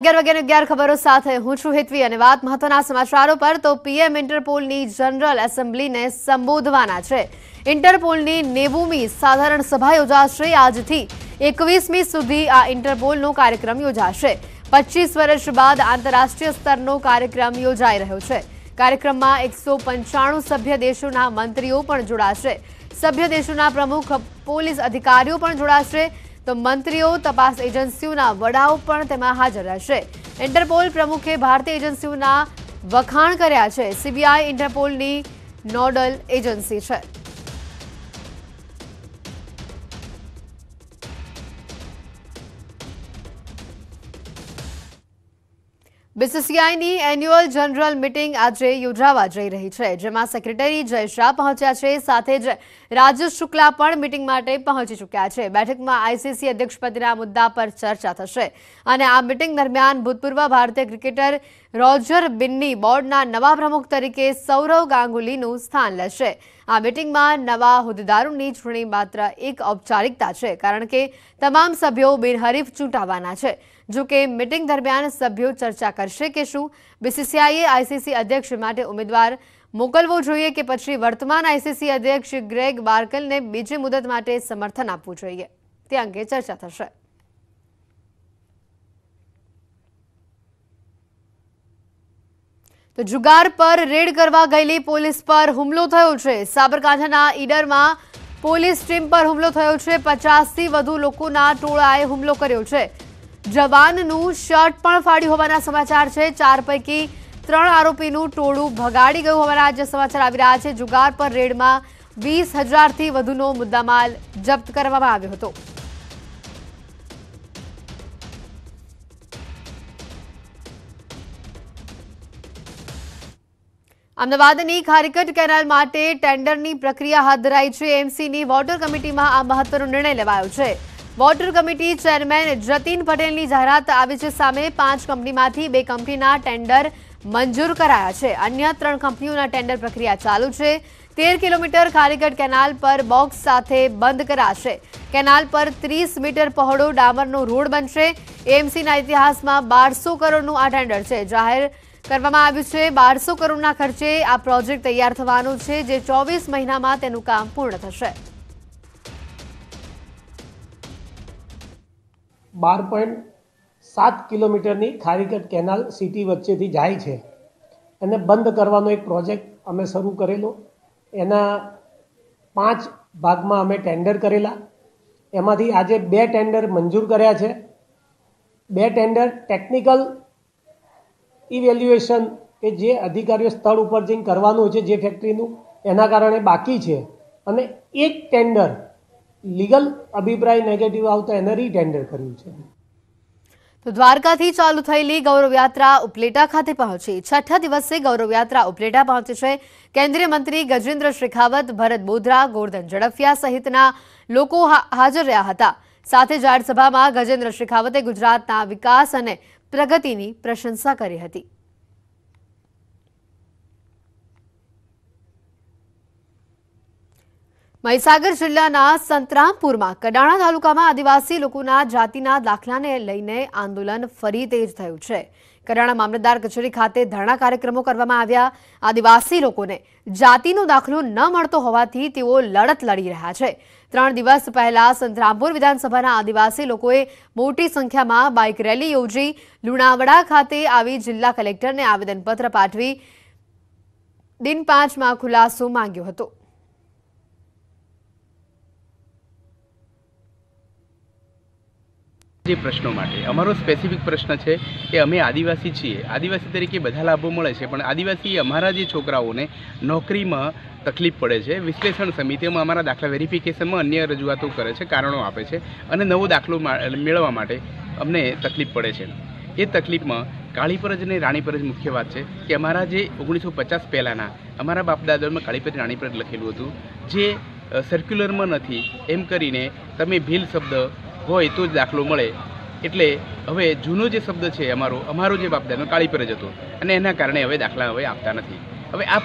અગિયાર વાગ્યાની અગિયાર ખબરો સાથે હું છું હેતવી અને વાત મહત્વના સમાચારો પર તો પીએમ ઇન્ટરપોલની જનરલ એસેમ્બલીને સંબોધવાના છે ઇન્ટરપોલની નેવુમી સાધારણ સભા યોજાશે આજથી એકવીસમી સુધી આ ઇન્ટરપોલનો કાર્યક્રમ યોજાશે પચીસ વર્ષ બાદ આંતરરાષ્ટ્રીય સ્તરનો કાર્યક્રમ યોજાઈ રહ્યો છે કાર્યક્રમમાં એકસો સભ્ય દેશોના મંત્રીઓ પણ જોડાશે સભ્ય દેશોના પ્રમુખ પોલીસ અધિકારીઓ પણ જોડાશે તો મંત્રીઓ તપાસ એજન્સીઓના વડાઓ પણ તેમાં હાજર રહેશે ઇન્ટરપોલ પ્રમુખે ભારતીય એજન્સીઓના વખાણ કર્યા છે સીબીઆઈ ઇન્ટરપોલની નોડલ એજન્સી છે બીસીસીઆઈની એન્યુઅલ જનરલ મિટિંગ આજે યોજાવા જઈ રહી છે જેમાં સેક્રેટરી જય શાહ પહોંચ્યા છે સાથે જ રાજેશ શુક્લા પણ મિટિંગ માટે પહોંચી ચૂક્યા છે બેઠકમાં આઈસીસી અધ્યક્ષપદના મુદ્દા પર ચર્ચા થશે અને આ મિટિંગ દરમિયાન ભૂતપૂર્વ ભારતીય ક્રિકેટર રોજર બિન્ની બોર્ડના નવા પ્રમુખ તરીકે સૌરવ ગાંગુલીનું સ્થાન લેશે આ મિટિંગમાં નવા હોદ્દેદારોની ચૂંટણી માત્ર એક ઔપચારિકતા છે કારણ કે તમામ સભ્યો બિનહરીફ ચૂંટાવાના છે જો કે મિટિંગ દરમિયાન સભ્યો ચર્ચા કરશે કે શું બીસીસીઆઈએ આઈસીસી અધ્યક્ષ માટે ઉમેદવાર મોકલવો જોઈએ કે પછી વર્તમાન આઈસીસી અધ્યક્ષ ગ્રેગ બાર્કલને બીજી મુદત માટે સમર્થન આપવું જોઈએ તે અંગે ચર્ચા થશે તો જુગાર પર રેડ કરવા ગયેલી પોલીસ પર હુમલો થયો છે સાબરકાંઠાના ઈડરમાં પોલીસ ટીમ પર હુમલો થયો છે પચાસથી વધુ લોકોના ટોળાએ હુમલો કર્યો છે જવાનનું શર્ટ પણ ફાડ્યું હોવાના સમાચાર છે ચાર પૈકી ત્રણ આરોપીનું ટોળું ભગાડી ગયું હોવાના આજે સમાચાર આવી રહ્યા છે જુગાર પર રેડમાં વીસ હજારથી વધુનો મુદ્દામાલ જપ્ત કરવામાં આવ્યો હતો અમદાવાદની ખારીકટ કેનાલ માટે ટેન્ડરની પ્રક્રિયા હાથ ધરાઈ છે એમસીની વોટર કમિટીમાં આ મહત્વનો નિર્ણય લેવાયો છે વોટર કમિટી ચેરમેન જતીન પટેલની જાહેરાત આવી છે સામે પાંચ કંપનીમાંથી બે કંપનીના ટેન્ડર મંજૂર કરાયા છે અન્ય ત્રણ કંપનીઓના ટેન્ડર પ્રક્રિયા ચાલુ છે તેર કિલોમીટર ખારીગઢ કેનાલ પર બોક્સ સાથે બંધ કરાશે કેનાલ પર ત્રીસ મીટર પહોળો ડામરનો રોડ બનશે એમસીના ઇતિહાસમાં બારસો કરોડનું આ ટેન્ડર છે જાહેર કરવામાં આવ્યું છે બારસો કરોડના ખર્ચે આ પ્રોજેક્ટ તૈયાર થવાનું છે જે ચોવીસ મહિનામાં તેનું કામ પૂર્ણ થશે બાર પોઈન્ટ સાત કિલોમીટરની ખારીકટ કેનાલ સિટી વચ્ચેથી જાય છે એને બંધ કરવાનો એક પ્રોજેક્ટ અમે શરૂ કરેલો એના પાંચ ભાગમાં અમે ટેન્ડર કરેલા એમાંથી આજે બે ટેન્ડર મંજૂર કર્યા છે બે ટેન્ડર ટેકનિકલ ઇવેલ્યુએશન કે જે અધિકારીઓ સ્થળ ઉપર જઈને કરવાનું હોય છે જે ફેક્ટરીનું એના કારણે બાકી છે અને એક ટેન્ડર લીગલ અભિપ્રાય નેગેટિવ આવતા એને રીટેન્ડર કર્યું છે તો દ્વારકાથી ચાલુ થયેલી ગૌરવયાત્રા ઉપલેટા ખાતે પહોંચી છઠ્ઠા દિવસે ગૌરવયાત્રા ઉપલેટા પહોંચી છે કેન્દ્રીય મંત્રી ગજેન્દ્ર શેખાવત ભરત બોધરા ગોર્ધન ઝડફિયા સહિતના લોકો હાજર રહ્યા હતા સાથે જાહેર સભામાં ગજેન્દ્ર શેખાવતે ગુજરાતના વિકાસ અને પ્રગતિની પ્રશંસા કરી હતી મહીસાગર જિલ્લાના સંતરામપુરમાં કડાણા તાલુકામાં આદિવાસી લોકોના જાતિના દાખલાને લઈને આંદોલન ફરી તેજ થયું છે કડાણા મામલતદાર કચેરી ખાતે ધરણા કાર્યક્રમો કરવામાં આવ્યા આદિવાસી લોકોને જાતિનો દાખલો ન મળતો હોવાથી તેઓ લડત લડી રહ્યા છે ત્રણ દિવસ પહેલા સંતરામપુર વિધાનસભાના આદિવાસી લોકોએ મોટી સંખ્યામાં બાઇક રેલી યોજી લુણાવડા ખાતે આવી જિલ્લા કલેક્ટરને આવેદનપત્ર પાઠવી દિન પાંચમાં ખુલાસો માંગ્યો હતો જે પ્રશ્નો માટે અમારો સ્પેસિફિક પ્રશ્ન છે કે અમે આદિવાસી છીએ આદિવાસી તરીકે બધા લાભો મળે છે પણ આદિવાસી અમારા જે છોકરાઓને નોકરીમાં તકલીફ પડે છે વિશ્લેષણ સમિતિમાં અમારા દાખલા વેરિફિકેશનમાં અન્ય રજૂઆતો કરે છે કારણો આપે છે અને નવો દાખલો મેળવવા માટે અમને તકલીફ પડે છે એ તકલીફમાં કાળીપરજ અને રાણીપરજ મુખ્ય વાત છે કે અમારા જે ઓગણીસો પચાસ પહેલાંના અમારા બાપદાદામાં કાળીપરજ રાણીપરજ લખેલું હતું જે સર્ક્યુલરમાં નથી એમ કરીને તમે ભીલ શબ્દ હોય તો જ દાખલો મળે એટલે હવે જૂનો જે શબ્દ છે અમારો અમારો જે બાપદાનો કાળી પર જ હતો અને એના કારણે હવે દાખલા હવે આપતા નથી હવે આ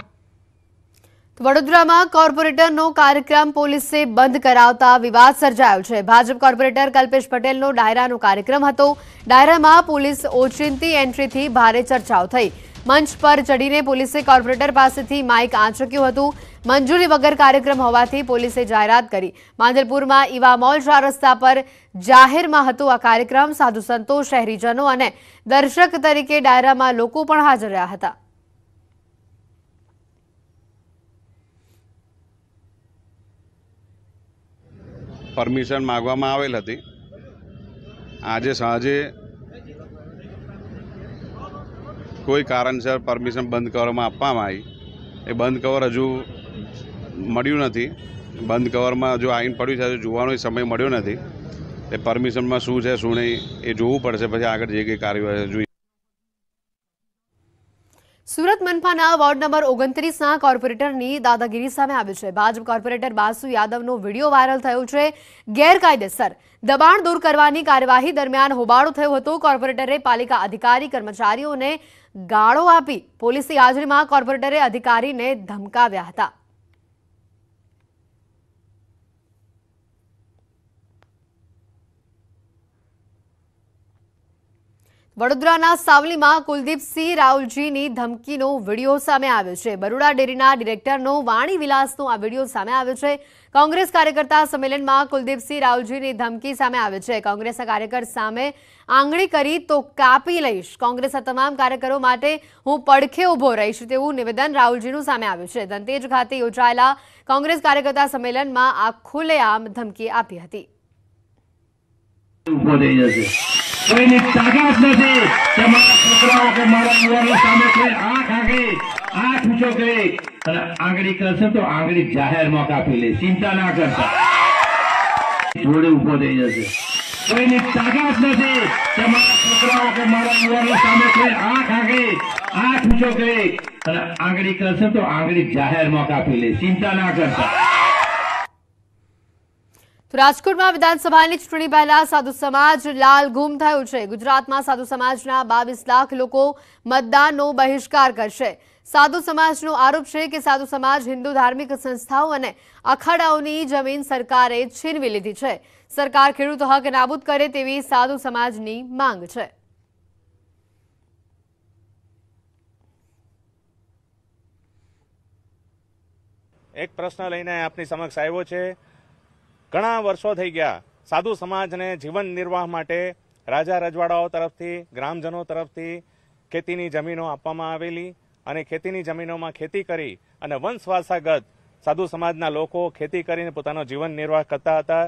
વડોદરામાં કોર્પોરેટરનો કાર્યક્રમ પોલીસે બંધ કરાવતા વિવાદ સર્જાયો છે ભાજપ કોર્પોરેટર કલ્પેશ પટેલનો ડાયરાનો કાર્યક્રમ હતો ડાયરામાં પોલીસ ઓચિંતી એન્ટ્રીથી ભારે ચર્ચાઓ થઈ મંચ પર ચડીને પોલીસે કોર્પોરેટર પાસેથી માઇક આંચક્યું હતું મંજૂરી વગર કાર્યક્રમ હોવાથી પોલીસે જાહેરાત કરી માંજલપુરમાં ઈવા મોલ ચાર રસ્તા પર જાહેરમાં હતો આ કાર્યક્રમ સાધુ સંતોષ શહેરીજનો અને દર્શક તરીકે ડાયરામાં લોકો પણ હાજર રહ્યા હતા પરમિશન માગવામાં આવેલ હતી આજે સાંજે કોઈ કારણસર પરમિશન બંધ કરવામાં આપવામાં આવી એ બંધ કવર હજુ મળ્યું નથી બંધ કવરમાં જો આઈન પડ્યું છે જોવાનો સમય મળ્યો નથી એ પરમિશનમાં શું છે શું નહીં એ જોવું પડશે પછી આગળ જે કંઈ કાર્યવાહી જોઈએ સુરત મનફાના વોર્ડ નંબર ઓગણત્રીસના કોર્પોરેટરની દાદાગીરી સામે આવી છે ભાજપ કોર્પોરેટર બાસુ યાદવનો વિડીયો વાયરલ થયો છે ગેરકાયદેસર દબાણ દૂર કરવાની કાર્યવાહી દરમિયાન હોબાળો થયો હતો કોર્પોરેટરે પાલિકા અધિકારી કર્મચારીઓને ગાળો આપી પોલીસની હાજરીમાં કોર્પોરેટરે અધિકારીને ધમકાવ્યા હતા વડોદરાના સાવલીમાં કુલદીપસિંહ રાહુલજીની ધમકીનો વિડીયો સામે આવ્યો છે બરોડા ડેરીના ડિરેક્ટરનો વાણી વિલાસનો આ વિડીયો સામે આવ્યો છે કોંગ્રેસ કાર્યકર્તા સંમેલનમાં કુલદીપસિંહ રાહુલજીની ધમકી સામે આવે છે કોંગ્રેસના કાર્યકર સામે આંગળી કરી તો કાપી લઈશ કોંગ્રેસના તમામ કાર્યકરો માટે હું પડખે ઊભો રહીશ તેવું નિવેદન રાહુલજીનું સામે આવ્યું છે ધનતેજ ખાતે યોજાયેલા કોંગ્રેસ કાર્યકર્તા સંમેલનમાં આ ખુલ્લેઆમ ધમકી આપી હતી કોઈની તાકાત નથી કે મારા છોકરાઓ કે મારા યુવાનો સામે કોઈ આંખ આંગળી આંખ ઊંચો અને આંગળી કરશે તો આંગળી જાહેરમાં કાપી લે ચિંતા ના કરતા જોડે ઉભો થઈ જશે કોઈની તાકાત નથી કે મારા છોકરાઓ કે મારા યુવાનો સામે કોઈ આંખ આંગળી આંખ ઊંચો કરી અને આંગળી કરશે તો આંગળી જાહેરમાં કાપી લે ચિંતા ના કરતા રાજકોટમાં વિધાનસભાની ચૂંટણી પહેલા સાધુ સમાજ લાલ ગુમ થયો છે ગુજરાતમાં સાધુ સમાજના બાવીસ લાખ લોકો મતદાનનો બહિષ્કાર કરશે સાધુ સમાજનો આરોપ છે કે સાધુ સમાજ હિન્દુ ધાર્મિક સંસ્થાઓ અને અખાડાઓની જમીન સરકારે છીનવી લીધી છે સરકાર ખેડૂતો હક નાબૂદ કરે તેવી સાધુ સમાજની માંગ છે એક પ્રશ્ન લઈને આપની સમક્ષ આવ્યો છે ઘણા વર્ષો થઈ ગયા સાધુ સમાજને જીવન નિર્વાહ માટે રાજા રજવાડાઓ તરફથી ગ્રામજનો તરફથી ખેતીની જમીનો આપવામાં આવેલી અને ખેતીની જમીનોમાં ખેતી કરી અને વંશવાસાગત સાધુ સમાજના લોકો ખેતી કરીને પોતાનો જીવન નિર્વાહ કરતા હતા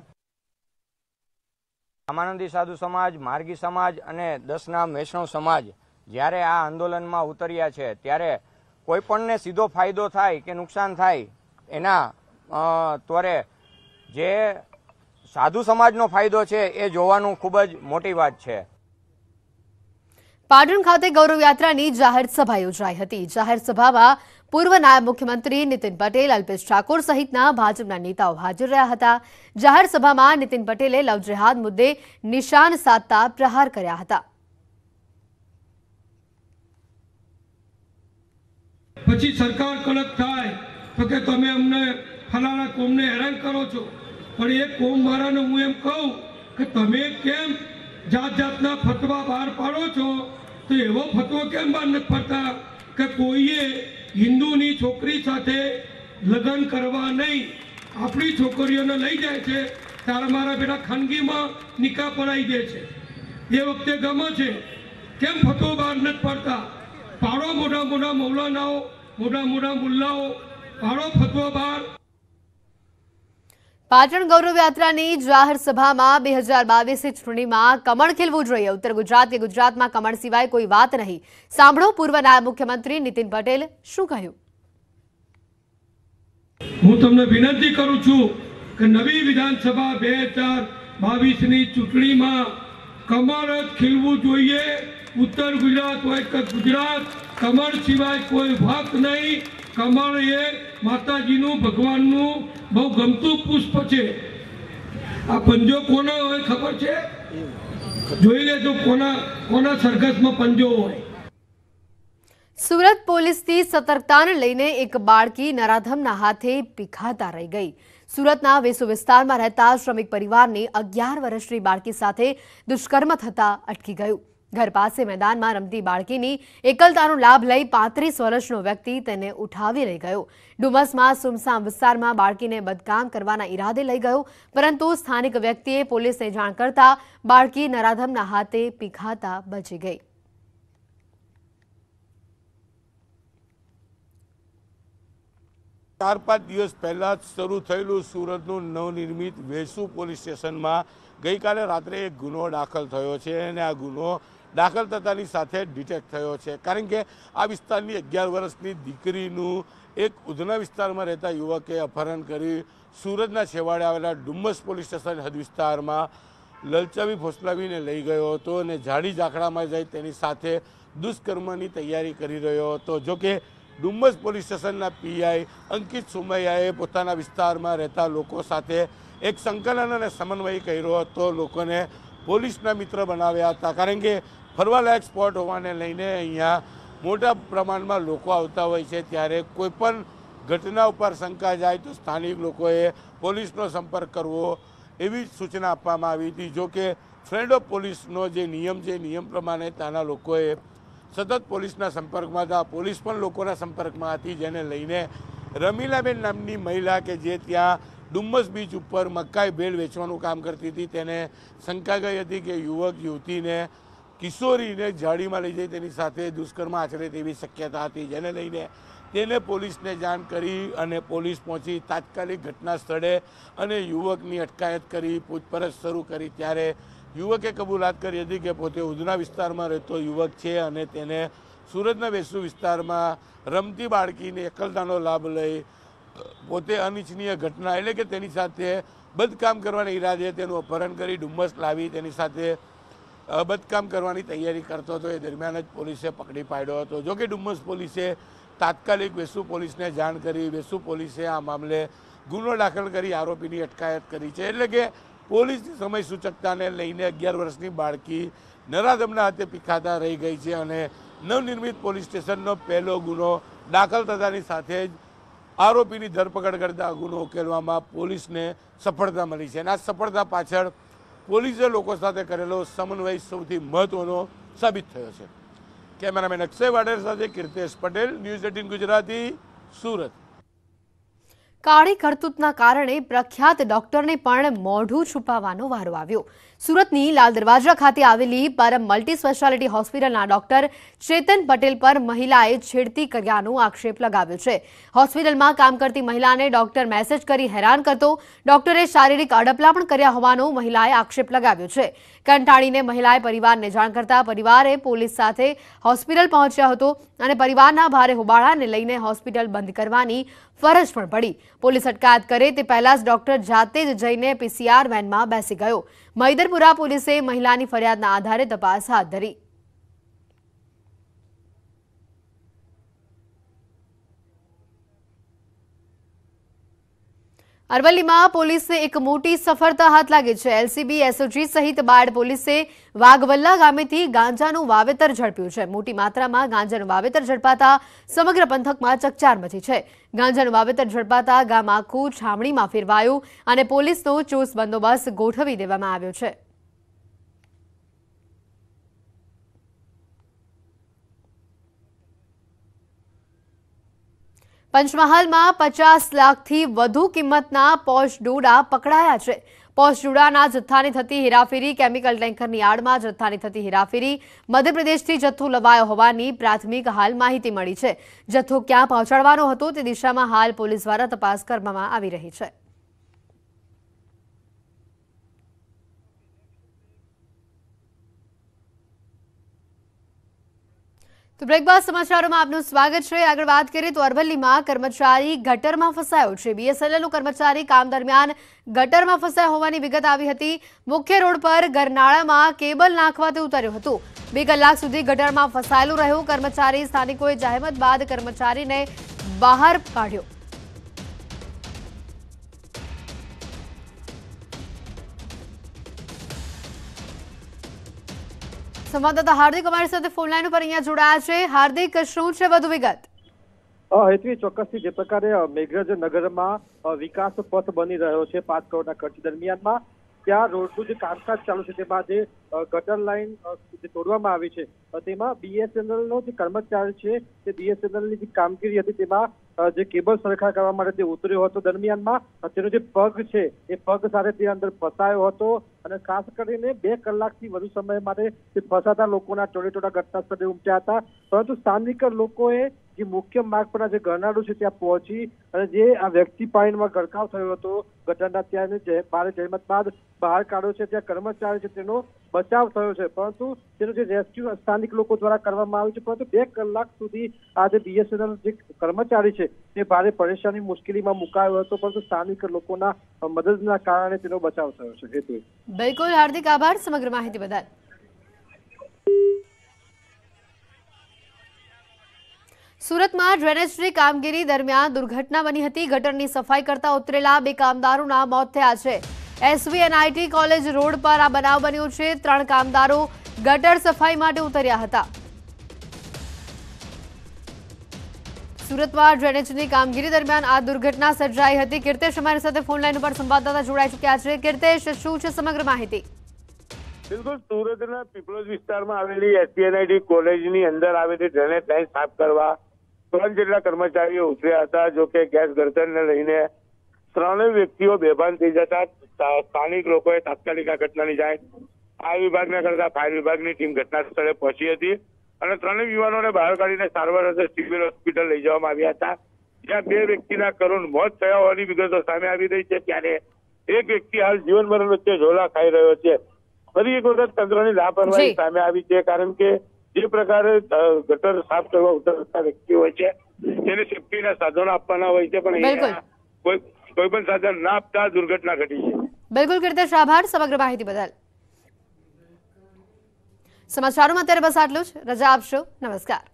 રામાનંદી સાધુ સમાજ માર્ગી સમાજ અને દસના વૈષ્ણવ સમાજ જ્યારે આ આંદોલનમાં ઉતર્યા છે ત્યારે કોઈપણને સીધો ફાયદો થાય કે નુકસાન થાય એના ત્વરે જે સાધુ સમાજનો ફાયદો છે એ જોવાનું ખૂબ જ મોટી વાત છે પાટણ ખાતે ગૌરવ યાત્રાની જાહેર સભા યોજાઈ હતી જાહેર સભામાં પૂર્વ નાયબ મુખ્યમંત્રી નીતિન પટેલ અલ્પેશ ઠાકોર સહિતના ભાજપના નેતાઓ હાજર રહ્યા હતા જાહેર સભામાં નીતિન પટેલે લવજેહાદ મુદ્દે નિશાન સાધતા પ્રહાર કર્યા હતા પછી સરકાર કડક થાય તો કે તમે અમને ફલાણા કોમને હેરાન કરો છો પણ એ કોમ કોમવાળાને હું એમ કહું કે તમે કેમ જાત જાતના ફતવા બહાર પાડો છો તો એવો ફતવો કેમ બહાર નથી પડતા કે કોઈએ હિન્દુની છોકરી સાથે લગ્ન કરવા નહીં આપણી છોકરીઓને લઈ જાય છે તારા મારા બેટા ખાનગીમાં નિકાહ પડાવી દે છે એ વખતે ગમે છે કેમ ફતવો બહાર નથી પડતા પાડો મોટા મોટા મૌલાનાઓ મોટા મોટા મુલ્લાઓ પાડો ફતવો બહાર पाटण गौरव यात्रा की जाहिर सभा में बजार बीस चूंटी में कमण खिलव जी उत्तर गुजरात के गुजरात में कमण सीवाय कोई बात नहीं सांभो पूर्व नायब मुख्यमंत्री नीतिन पटेल शू कहू विनती करू छु नवी विधानसभा चूंटी कमर खिलव उत्तर गुजरात गुजरात कमर सीवाय कोई वक्त नहीं કમળ એ માતાજીનું ભગવાનનું બહુ ગમતું પુષ્પ છે આ પંજો કોનો હોય ખબર છે જોઈ લેજો કોના કોના સરઘસમાં પંજો હોય સુરત પોલીસની સતર્કતાને લઈને એક બાળકી નરાધમના હાથે પીઘાતા રહી ગઈ સુરતના વેસુ વિસ્તારમાં રહેતા શ્રમિક પરિવારની અગિયાર વર્ષની બાળકી સાથે દુષ્કર્મ થતા અટકી ગયું ઘર પાસે મેદાનમાં રમતી બાળકીની એકલતાનો લાભ લઈ પાંત્રીસ વર્ષનો વ્યક્તિ તેને ઉઠાવી લઈ ગયો ડુમસમાં સુમસામ વિસ્તારમાં બાળકીને બદકામ કરવાના ઈરાદે લઈ ગયો પરંતુ સ્થાનિક વ્યક્તિએ પોલીસને જાણ કરતા બાળકી નરાધમના હાથે પીખાતા બચી ગઈ ચાર પાંચ દિવસ પહેલાં શરૂ થયેલું સુરતનું નવનિર્મિત વેસુ પોલીસ સ્ટેશનમાં ગઈકાલે રાત્રે એક ગુનો દાખલ થયો છે અને આ ગુનો દાખલ થતાની સાથે ડિટેક્ટ થયો છે કારણ કે આ વિસ્તારની અગિયાર વર્ષની દીકરીનું એક ઉધના વિસ્તારમાં રહેતા યુવકે અપહરણ કરી સુરતના છેવાડે આવેલા ડુમ્મસ પોલીસ સ્ટેશન હદ વિસ્તારમાં લલચાવી ફોસલાવીને લઈ ગયો હતો અને ઝાડી ઝાંખડામાં જઈ તેની સાથે દુષ્કર્મની તૈયારી કરી રહ્યો હતો જોકે ડુમ્મસ પોલીસ સ્ટેશનના પીઆઈ અંકિત સુમૈયાએ પોતાના વિસ્તારમાં રહેતા લોકો સાથે એક સંકલન અને સમન્વય કર્યો હતો લોકોને પોલીસના મિત્ર બનાવ્યા હતા કારણ કે ફરવાલાયક સ્પોટ હોવાને લઈને અહીંયા મોટા પ્રમાણમાં લોકો આવતા હોય છે ત્યારે કોઈપણ ઘટના ઉપર શંકા જાય તો સ્થાનિક લોકોએ પોલીસનો સંપર્ક કરવો એવી સૂચના આપવામાં આવી હતી જોકે ફ્રેન્ડ ઓફ પોલીસનો જે નિયમ છે નિયમ પ્રમાણે ત્યાંના લોકોએ સતત પોલીસના સંપર્કમાં હતા પોલીસ પણ લોકોના સંપર્કમાં હતી જેને લઈને રમીલાબેન નામની મહિલા કે જે ત્યાં ડુમ્મસ બીચ ઉપર મકાઈ ભેળ વેચવાનું કામ કરતી હતી તેને શંકા ગઈ હતી કે યુવક યુવતીને કિશોરીને જાળીમાં લઈ જઈ તેની સાથે દુષ્કર્મ આચરે તેવી શક્યતા હતી જેને લઈને તેને પોલીસને જાણ કરી અને પોલીસ પહોંચી તાત્કાલિક ઘટના સ્થળે અને યુવકની અટકાયત કરી પૂછપરછ શરૂ કરી ત્યારે યુવકે કબૂલાત કરી હતી કે પોતે ઉધના વિસ્તારમાં રહેતો યુવક છે અને તેને સુરતના વેસુ વિસ્તારમાં રમતી બાળકીને એકલતાનો લાભ લઈ પોતે અનિચ્છનીય ઘટના એટલે કે તેની સાથે બદકામ કરવાના ઈરાદે તેનું અપહરણ કરી ડુમ્મસ લાવી તેની સાથે બદકામ કરવાની તૈયારી કરતો હતો એ દરમિયાન જ પોલીસે પકડી પાડ્યો હતો જો કે ડુમ્મસ પોલીસે તાત્કાલિક વેસુ પોલીસને જાણ કરી વેસુ પોલીસે આ મામલે ગુનો દાખલ કરી આરોપીની અટકાયત કરી છે એટલે કે પોલીસની સમય સૂચકતાને લઈને અગિયાર વર્ષની બાળકી નરાધમના હાથે પીખાતા રહી ગઈ છે અને નવનિર્મિત પોલીસ સ્ટેશનનો પહેલો ગુનો દાખલ થતાની સાથે જ આરોપીની ધરપકડ કરતા ગુનો ઉકેલવામાં પોલીસને સફળતા મળી છે અને આ સફળતા પાછળ પોલીસે લોકો સાથે કરેલો સમન્વય સૌથી મહત્વનો સાબિત થયો છે કેમેરામેન અક્ષય વાડેર સાથે કીર્તેશ પટેલ ન્યૂઝ એટીન ગુજરાતી સુરત કાળી કરતૂતના કારણે પ્રખ્યાત ડોક્ટરને પણ મોઢું છુપાવવાનો વારો આવ્યો સુરતની લાલ દરવાજા ખાતે આવેલી પરમ મલ્ટી સ્પેશિયાલિટી હોસ્પિટલના ડોક્ટર ચેતન પટેલ પર મહિલાએ છેડતી કર્યાનો આક્ષેપ લગાવ્યો છે હોસ્પિટલમાં કામ કરતી મહિલાને ડોક્ટર મેસેજ કરી હેરાન કરતો ડોક્ટરે શારીરિક અડપલા પણ કર્યા હોવાનો મહિલાએ આક્ષેપ લગાવ્યો છે કંટાળીને મહિલાએ પરિવારને જાણ કરતા પરિવારે પોલીસ સાથે હોસ્પિટલ પહોંચ્યા હતો અને પરિવારના ભારે હોબાળાને લઈને હોસ્પિટલ બંધ કરવાની ફરજ પણ પડી પોલીસ અટકાયત કરે તે પહેલા જ ડોક્ટર જાતે જ જઈને પીસીઆર વેનમાં બેસી ગયો મૈદરપુરા પોલીસે મહિલાની ફરિયાદના આધારે તપાસ હાથ ધરી અરવલ્લીમાં પોલીસને એક મોટી સફળતા હાથ લાગી છે એલસીબી એસઓજી સહિત બાળ પોલીસે વાઘવલ્લા ગામેથી ગાંજાનું વાવેતર ઝડપ્યું છે મોટી માત્રામાં ગાંજાનું વાવેતર ઝડપાતા સમગ્ર પંથકમાં ચકચાર મચી છે ગાંજાનું વાવેતર ઝડપાતા ગામ આખું છામણીમાં ફેરવાયું અને પોલીસનો ચુસ્ત બંદોબસ્ત ગોઠવી દેવામાં આવ્યો છે પંચમહાલમાં પચાસ લાખથી વધુ કિંમતના પોશ ડોડા પકડાયા છે પોસ્ટજુડાના જથ્થાની થતી હેરાફેરી કેમિકલ ટેન્કરની આડમાં જથ્થાની થતી હેરાફેરી મધ્યપ્રદેશથી જથ્થો લવાયો હોવાની પ્રાથમિક હાલ માહિતી મળી છે જથ્થો ક્યાં પહોંચાડવાનો હતો તે દિશામાં હાલ પોલીસ દ્વારા તપાસ કરવામાં આવી રહી છે તો બ્રેકબાસ સમાચારોમાં આપનું સ્વાગત છે આગળ વાત કરીએ તો અરવલ્લીમાં કર્મચારી ગટરમાં ફસાયો છે બીએસએનએલનો કર્મચારી કામ દરમિયાન ગટરમાં ફસાયો હોવાની વિગત આવી હતી મુખ્ય રોડ પર ગરનાળામાં કેબલ નાખવા તે ઉતર્યું હતું બે કલાક સુધી ગટરમાં ફસાયેલું રહ્યું કર્મચારી સ્થાનિકોએ જાહેમત બાદ કર્મચારીને બહાર કાઢ્યો સંવાદદાતા હાર્દિક અમારી સાથે ફોનલાઈન ઉપર અહીંયા જોડાયા છે હાર્દિક શું છે વધુ વિગત હેતવી ચોક્કસથી જે પ્રકારે મેઘરજ નગરમાં વિકાસ પથ બની રહ્યો છે પાંચ કરોડના ખર્ચ દરમિયાનમાં ત્યાં રોડનું જે કામકાજ ચાલુ છે તેમાં જે ગટર લાઈન જે તોડવામાં આવી છે તેમાં બીએસએનએલનો જે કર્મચારી છે તે બીએસએનએલની જે કામગીરી હતી તેમાં જે કેબલ સરખા કરવા માટે તે ઉતર્યો હતો દરમિયાનમાં તેનો જે પગ છે એ પગ સાથે તે અંદર ફસાયો હતો અને ખાસ કરીને બે કલાકથી વધુ સમય માટે તે ફસાતા લોકોના ટોળે ટોળા ઘટનાસ્થળે ઉમટ્યા હતા પરંતુ સ્થાનિક લોકોએ જે મુખ્ય માર્ગ પરના જે ગરનાળું છે ત્યાં પહોંચી અને જે આ વ્યક્તિ પાણીમાં ગરકાવ થયો હતો ગટરના ત્યાં ભારે જહેમત બાદ બહાર કાઢ્યો છે ત્યાં કર્મચારી છે તેનો બચાવ થયો છે પરંતુ તેનો જે રેસ્ક્યુ સ્થાનિક લોકો દ્વારા કરવામાં આવ્યું છે પરંતુ બે કલાક સુધી આ જે બીએસએનએલ જે કર્મચારી છે તે ભારે પરેશાની મુશ્કેલીમાં મુકાયો હતો પરંતુ સ્થાનિક લોકોના મદદના કારણે તેનો બચાવ થયો છે બિલકુલ હાર્દિક આભાર સમગ્ર માહિતી બદલ સુરતમાં ડ્રેનેજની કામગીરી દરમિયાન દુર્ઘટના બની હતી ગટરની સફાઈ કરતા ઉતરેલા બે કામદારોના મોત થયા છે એસવીએનઆઈટી કોલેજ રોડ પર આ બનાવ બન્યો છે ત્રણ કામદારો ગટર સફાઈ માટે ઉતર્યા હતા સુરતમાં ડ્રેનેજની કામગીરી દરમિયાન આ દુર્ઘટના સર્જાઈ હતી કીર્તેશ અમારી સાથે ફોનલાઈન પર સંવાદદાતા જોડાઈ ચૂક્યા છે કીર્તેશ શું છે સમગ્ર માહિતી બિલકુલ સુરતના પીપલોજ વિસ્તારમાં આવેલી એસપીએનઆઈટી કોલેજની અંદર આવેલી ડ્રેનેજ લાઈન સાફ કરવા ત્રણ જેટલા કર્મચારીઓ ઉતર્યા હતા જો કે ગેસ ગળતરને લઈને ત્રણેય વ્યક્તિઓ બેભાન થઈ જતા સ્થાનિક લોકોએ તાત્કાલિક આ ઘટનાની જાણ આ વિભાગને કરતા ફાયર વિભાગની ટીમ ઘટના સ્થળે પહોંચી હતી અને ત્રણેય યુવાનોને બહાર કાઢીને સારવાર અર્થે સિવિલ હોસ્પિટલ લઈ જવામાં આવ્યા હતા જ્યાં બે વ્યક્તિના કરુણ મોત થયા હોવાની વિગતો સામે આવી રહી છે ત્યારે એક વ્યક્તિ હાલ જીવન મરણ વચ્ચે ઝોલા ખાઈ રહ્યો છે ફરી એક વખત તંત્રની લાપરવાહી સામે આવી છે કારણ કે જે પ્રકારે ગટર સાફ કરવા ઉતરતા વ્યક્તિઓ હોય છે તેને સેફટીના સાધનો આપવાના હોય છે પણ કોઈ કોઈ પણ સાધન ના આપતા દુર્ઘટના ઘટી છે બિલકુલ કીર્તેશ આભાર સમગ્ર માહિતી બદલ સમાચારોમાં અત્યારે બસ આટલું જ રજા આપશો નમસ્કાર